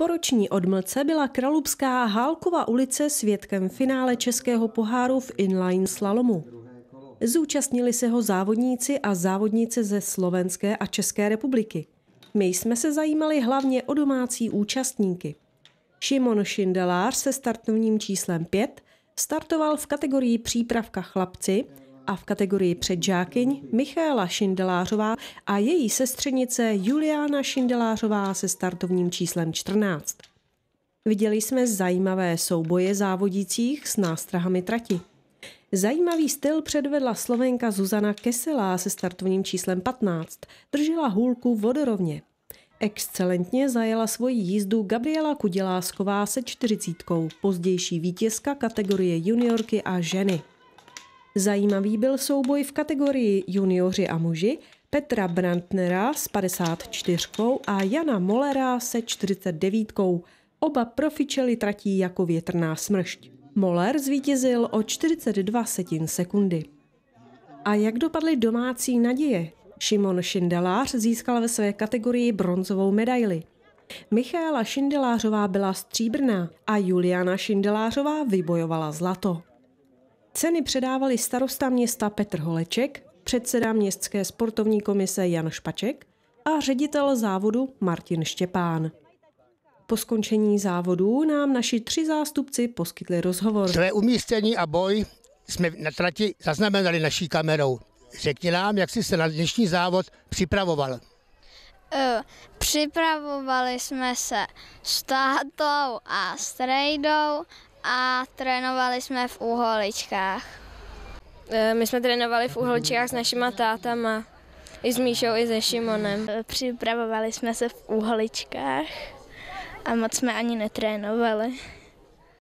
Po roční odmlce byla Kralupská Hálkova ulice svědkem finále Českého poháru v inline slalomu. Zúčastnili se ho závodníci a závodnice ze Slovenské a České republiky. My jsme se zajímali hlavně o domácí účastníky. Šimon Šindelář se startovním číslem 5 startoval v kategorii přípravka chlapci – a v kategorii předžákyň Michaela Šindelářová a její sestřenice Juliána Šindelářová se startovním číslem 14. Viděli jsme zajímavé souboje závodících s nástrahami trati. Zajímavý styl předvedla Slovenka Zuzana Keselá se startovním číslem 15. Držela hůlku vodorovně. Excelentně zajela svoji jízdu Gabriela Kudělásková se čtyřicítkou, pozdější vítězka kategorie juniorky a ženy. Zajímavý byl souboj v kategorii junioři a muži Petra Brandnera s 54 a Jana Molera se 49. Oba profičeli tratí jako větrná smršť. Moller zvítězil o 42 setin sekundy. A jak dopadly domácí naděje? Šimon Šindelář získal ve své kategorii bronzovou medaili. Michála Šindelářová byla stříbrná a Juliana Šindelářová vybojovala zlato. Ceny předávali starosta města Petr Holeček, předseda městské sportovní komise Jan Špaček a ředitel závodu Martin Štěpán. Po skončení závodů nám naši tři zástupci poskytli rozhovor. Své umístění a boj jsme na trati zaznamenali naší kamerou. Řekni nám, jak jsi se na dnešní závod připravoval. E, připravovali jsme se s tátou a strejdou a trénovali jsme v Úholičkách. E, my jsme trénovali v Úholičkách s našima tátama, i s Míšou, i se Šimonem. E, připravovali jsme se v Úholičkách a moc jsme ani netrénovali.